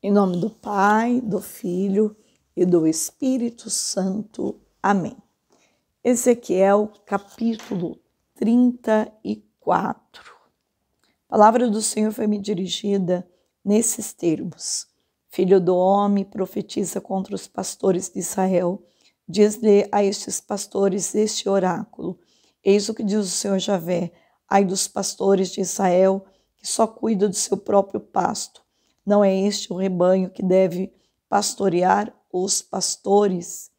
Em nome do Pai, do Filho e do Espírito Santo. Amém. Ezequiel capítulo 34. A palavra do Senhor foi me dirigida nesses termos. Filho do homem, profetiza contra os pastores de Israel. Diz-lhe a estes pastores este oráculo. Eis o que diz o Senhor Javé. Ai dos pastores de Israel, que só cuida do seu próprio pasto não é este o rebanho que deve pastorear os pastores?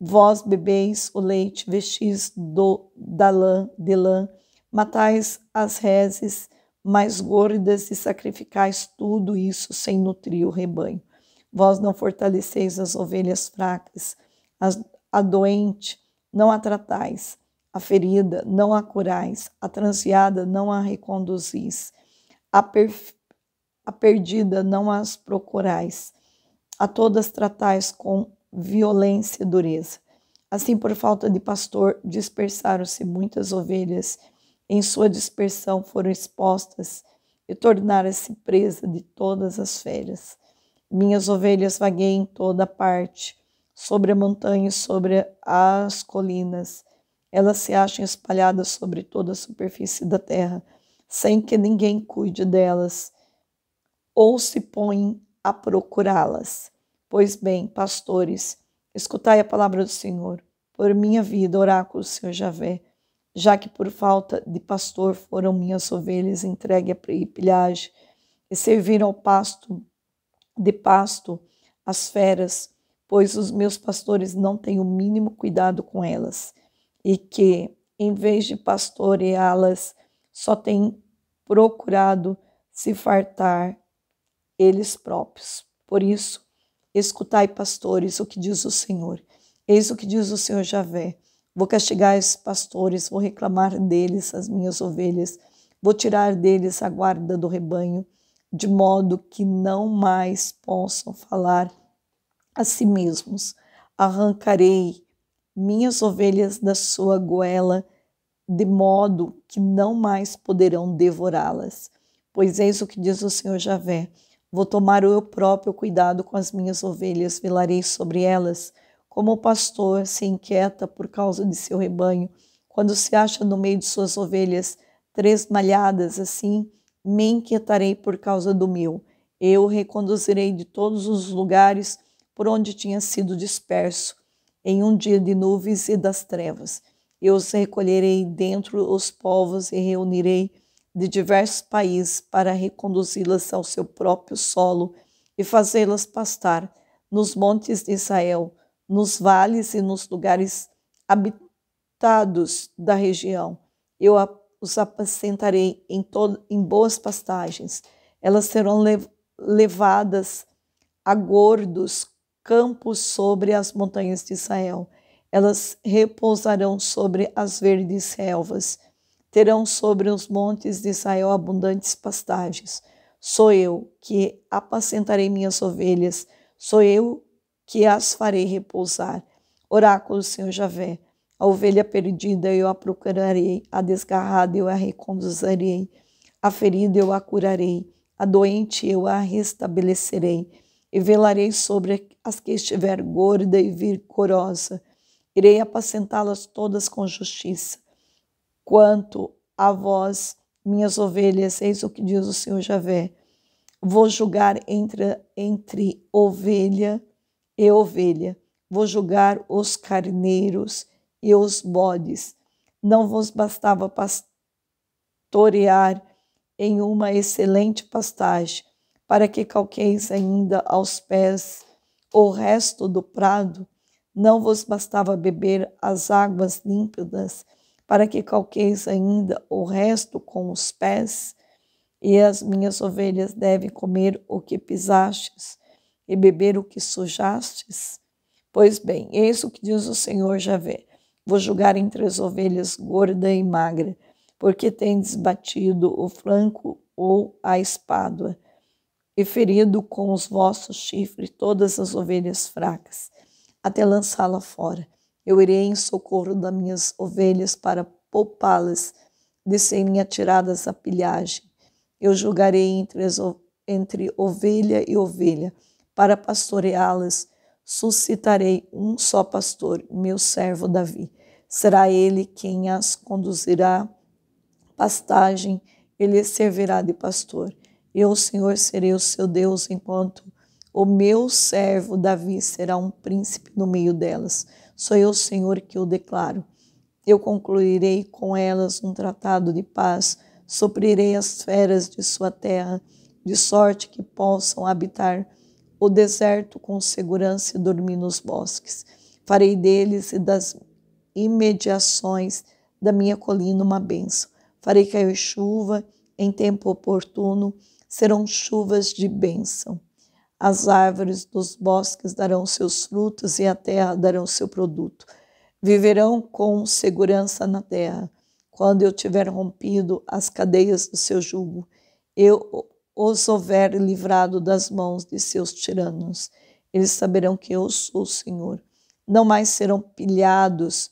Vós bebeis o leite, vestis do, da lã, de lã, matais as reses mais gordas e sacrificais tudo isso sem nutrir o rebanho. Vós não fortaleceis as ovelhas fracas, as, a doente não a tratais, a ferida não a curais, a transeada não a reconduzis, a a perdida não as procurais, a todas tratais com violência e dureza. Assim, por falta de pastor, dispersaram-se muitas ovelhas, em sua dispersão foram expostas e tornaram-se presa de todas as feras. Minhas ovelhas vaguei em toda parte, sobre a montanha e sobre as colinas. Elas se acham espalhadas sobre toda a superfície da terra, sem que ninguém cuide delas ou se põem a procurá-las. Pois bem, pastores, escutai a palavra do Senhor. Por minha vida, oráculo, Senhor Javé, já que por falta de pastor foram minhas ovelhas entregue à pilhagem e serviram ao pasto de pasto as feras, pois os meus pastores não têm o mínimo cuidado com elas, e que, em vez de pastoreá-las, só têm procurado se fartar eles próprios. Por isso, escutai, pastores, o que diz o Senhor. Eis o que diz o Senhor Javé. Vou castigar esses pastores, vou reclamar deles as minhas ovelhas, vou tirar deles a guarda do rebanho, de modo que não mais possam falar a si mesmos. Arrancarei minhas ovelhas da sua goela, de modo que não mais poderão devorá-las. Pois eis o que diz o Senhor Javé: Vou tomar o meu próprio cuidado com as minhas ovelhas, velarei sobre elas. Como o pastor se inquieta por causa de seu rebanho, quando se acha no meio de suas ovelhas tresmalhadas, assim me inquietarei por causa do meu. Eu o reconduzirei de todos os lugares por onde tinha sido disperso, em um dia de nuvens e das trevas. Eu os recolherei dentro os povos e reunirei de diversos países para reconduzi-las ao seu próprio solo e fazê-las pastar nos montes de Israel, nos vales e nos lugares habitados da região. Eu os apacentarei em, em boas pastagens. Elas serão levadas a gordos campos sobre as montanhas de Israel. Elas repousarão sobre as verdes selvas terão sobre os montes de Israel abundantes pastagens. Sou eu que apacentarei minhas ovelhas, sou eu que as farei repousar. Oráculo, Senhor Javé, a ovelha perdida eu a procurarei, a desgarrada eu a reconduzirei, a ferida eu a curarei, a doente eu a restabelecerei, e velarei sobre as que estiver gorda e vigorosa. Irei apacentá-las todas com justiça Quanto a vós, minhas ovelhas, eis o que diz o Senhor Javé: vou julgar entre, entre ovelha e ovelha, vou julgar os carneiros e os bodes. Não vos bastava pastorear em uma excelente pastagem, para que calqueis ainda aos pés o resto do prado? Não vos bastava beber as águas límpidas para que calqueis ainda o resto com os pés, e as minhas ovelhas devem comer o que pisastes e beber o que sujastes? Pois bem, eis o que diz o Senhor Javé: Vou julgar entre as ovelhas gorda e magra, porque tendes batido o flanco ou a espádua, e ferido com os vossos chifres todas as ovelhas fracas, até lançá-la fora. Eu irei em socorro das minhas ovelhas para poupá-las de serem atiradas à pilhagem. Eu julgarei entre, as, entre ovelha e ovelha para pastoreá-las. Suscitarei um só pastor, meu servo Davi. Será ele quem as conduzirá pastagem, ele servirá de pastor. Eu, Senhor, serei o seu Deus, enquanto o meu servo Davi será um príncipe no meio delas. Sou eu, Senhor, que o declaro. Eu concluirei com elas um tratado de paz, suprirei as feras de sua terra, de sorte que possam habitar o deserto com segurança e dormir nos bosques. Farei deles e das imediações da minha colina uma bênção. Farei cair chuva em tempo oportuno, serão chuvas de bênção as árvores dos bosques darão seus frutos e a terra darão seu produto. Viverão com segurança na terra, quando eu tiver rompido as cadeias do seu jugo, eu os houver livrado das mãos de seus tiranos. Eles saberão que eu sou o Senhor. Não mais serão pilhados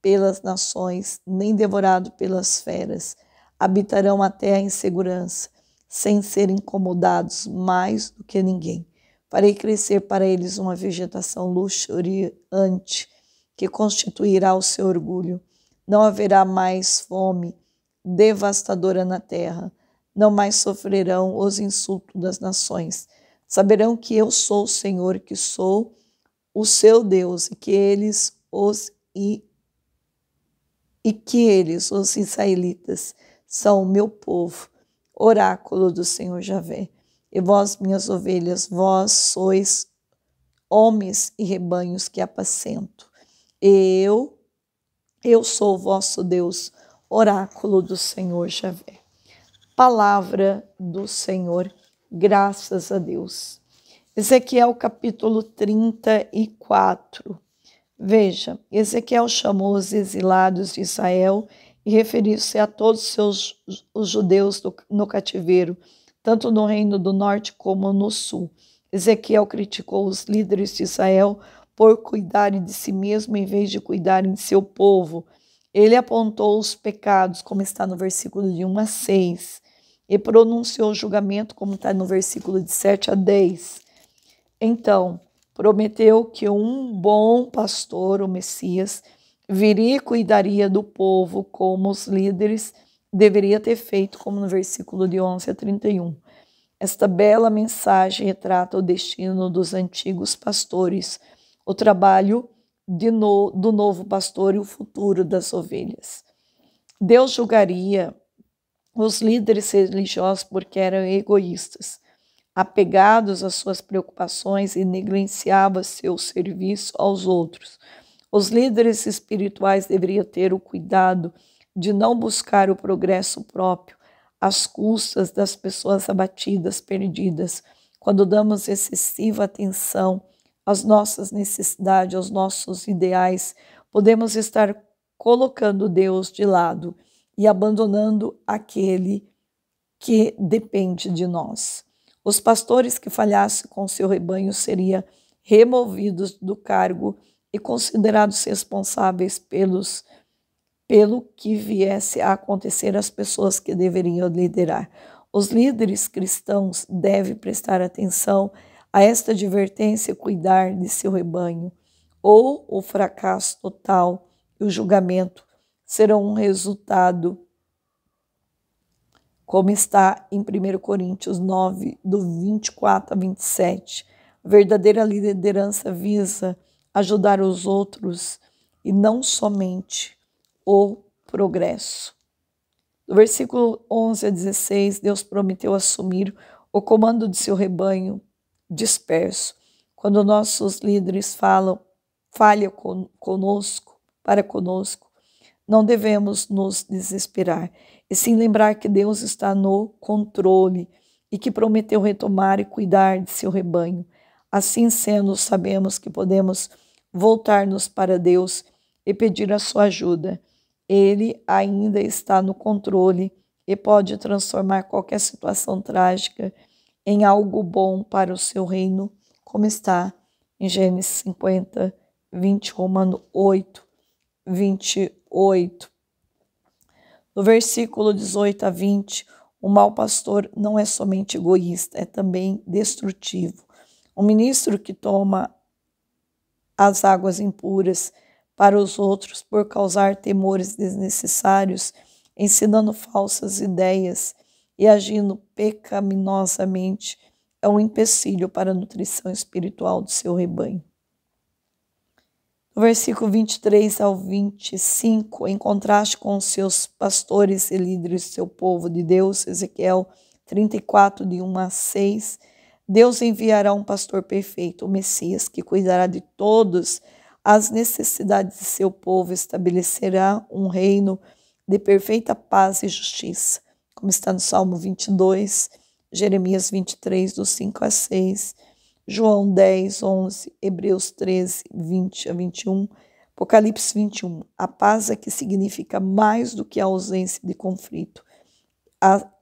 pelas nações, nem devorados pelas feras. Habitarão a terra em segurança sem serem incomodados mais do que ninguém. Farei crescer para eles uma vegetação luxuriante que constituirá o seu orgulho. Não haverá mais fome devastadora na terra. Não mais sofrerão os insultos das nações. Saberão que eu sou o Senhor, que sou o seu Deus e que eles os e, e que eles, os israelitas, são o meu povo oráculo do Senhor Javé. E vós, minhas ovelhas, vós sois homens e rebanhos que apacento. Eu, eu sou o vosso Deus, oráculo do Senhor Javé. Palavra do Senhor, graças a Deus. Ezequiel capítulo 34. Veja, Ezequiel chamou os exilados de Israel e referiu-se a todos seus, os judeus do, no cativeiro, tanto no reino do norte como no sul. Ezequiel criticou os líderes de Israel por cuidarem de si mesmo em vez de cuidarem de seu povo. Ele apontou os pecados, como está no versículo de 1 a 6, e pronunciou o julgamento, como está no versículo de 7 a 10. Então, prometeu que um bom pastor, o Messias, viria e cuidaria do povo como os líderes deveria ter feito, como no versículo de 11 a 31. Esta bela mensagem retrata o destino dos antigos pastores, o trabalho no, do novo pastor e o futuro das ovelhas. Deus julgaria os líderes religiosos porque eram egoístas, apegados às suas preocupações e negligenciavam seu serviço aos outros. Os líderes espirituais deveriam ter o cuidado de não buscar o progresso próprio às custas das pessoas abatidas, perdidas. Quando damos excessiva atenção às nossas necessidades, aos nossos ideais, podemos estar colocando Deus de lado e abandonando aquele que depende de nós. Os pastores que falhassem com seu rebanho seriam removidos do cargo e considerados responsáveis pelos pelo que viesse a acontecer às pessoas que deveriam liderar. Os líderes cristãos devem prestar atenção a esta advertência e cuidar de seu rebanho, ou o fracasso total e o julgamento serão um resultado, como está em 1 Coríntios 9, do 24 a 27. A verdadeira liderança visa ajudar os outros e não somente o progresso. No versículo 11 a 16, Deus prometeu assumir o comando de seu rebanho disperso. Quando nossos líderes falam, falha conosco, para conosco, não devemos nos desesperar, e sim lembrar que Deus está no controle e que prometeu retomar e cuidar de seu rebanho. Assim sendo, sabemos que podemos voltar-nos para Deus e pedir a sua ajuda. Ele ainda está no controle e pode transformar qualquer situação trágica em algo bom para o seu reino, como está em Gênesis 50, 20, Romano 8, 28. No versículo 18 a 20, o mau pastor não é somente egoísta, é também destrutivo. O ministro que toma as águas impuras para os outros por causar temores desnecessários, ensinando falsas ideias e agindo pecaminosamente, é um empecilho para a nutrição espiritual do seu rebanho. No versículo 23 ao 25, em contraste com os seus pastores e líderes do seu povo de Deus, Ezequiel 34, de 1 a 6, Deus enviará um pastor perfeito, o Messias, que cuidará de todos as necessidades de seu povo, estabelecerá um reino de perfeita paz e justiça, como está no Salmo 22, Jeremias 23, do 5 a 6, João 10, 11, Hebreus 13, 20 a 21, Apocalipse 21. A paz aqui é significa mais do que a ausência de conflito,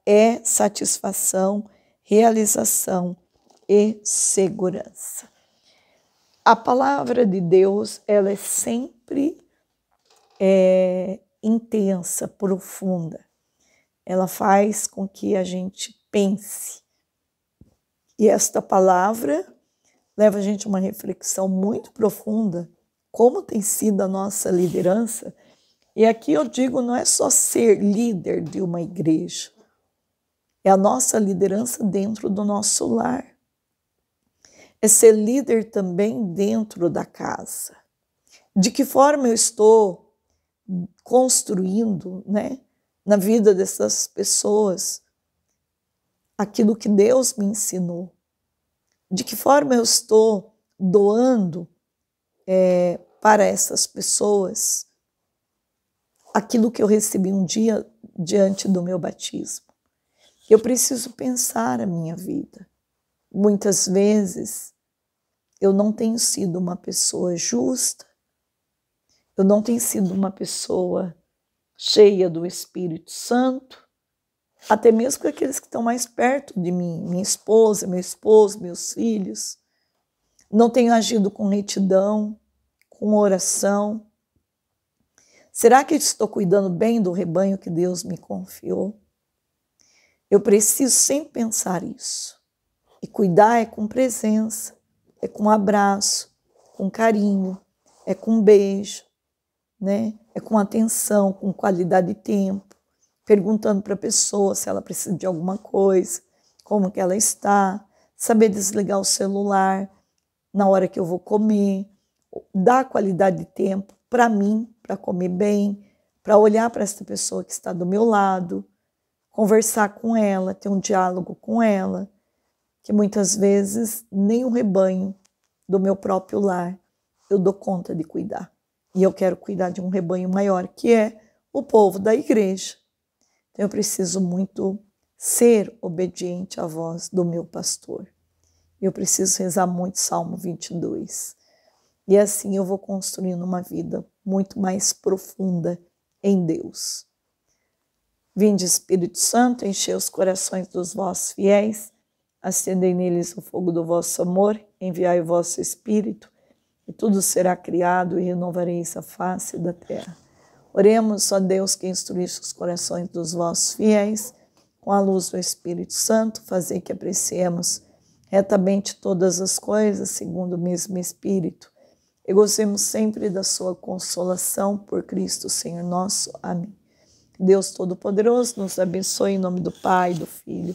é satisfação, realização e segurança. A palavra de Deus ela é sempre é, intensa, profunda. Ela faz com que a gente pense. E esta palavra leva a gente a uma reflexão muito profunda, como tem sido a nossa liderança. E aqui eu digo, não é só ser líder de uma igreja, é a nossa liderança dentro do nosso lar é ser líder também dentro da casa. De que forma eu estou construindo, né, na vida dessas pessoas aquilo que Deus me ensinou? De que forma eu estou doando é, para essas pessoas aquilo que eu recebi um dia diante do meu batismo? Eu preciso pensar a minha vida. Muitas vezes eu não tenho sido uma pessoa justa, eu não tenho sido uma pessoa cheia do Espírito Santo, até mesmo com aqueles que estão mais perto de mim, minha esposa, meu esposo, meus filhos. Não tenho agido com retidão, com oração. Será que estou cuidando bem do rebanho que Deus me confiou? Eu preciso sempre pensar isso. E cuidar é com presença, é com abraço, com carinho, é com beijo, né? É com atenção, com qualidade de tempo, perguntando para a pessoa se ela precisa de alguma coisa, como que ela está, saber desligar o celular na hora que eu vou comer, dar qualidade de tempo para mim, para comer bem, para olhar para essa pessoa que está do meu lado, conversar com ela, ter um diálogo com ela, que muitas vezes nem o rebanho do meu próprio lar eu dou conta de cuidar. E eu quero cuidar de um rebanho maior, que é o povo da igreja. Então eu preciso muito ser obediente à voz do meu pastor. Eu preciso rezar muito Salmo 22. E assim eu vou construindo uma vida muito mais profunda em Deus. Vinde, Espírito Santo, enche os corações dos vossos fiéis acendei neles o fogo do vosso amor, enviai o vosso Espírito, e tudo será criado e renovareis a face da terra. Oremos, ó Deus, que instruísse os corações dos vossos fiéis, com a luz do Espírito Santo, fazei que apreciemos retamente todas as coisas, segundo o mesmo Espírito, e gozemos sempre da sua consolação, por Cristo Senhor nosso. Amém. Deus Todo-Poderoso nos abençoe em nome do Pai, do Filho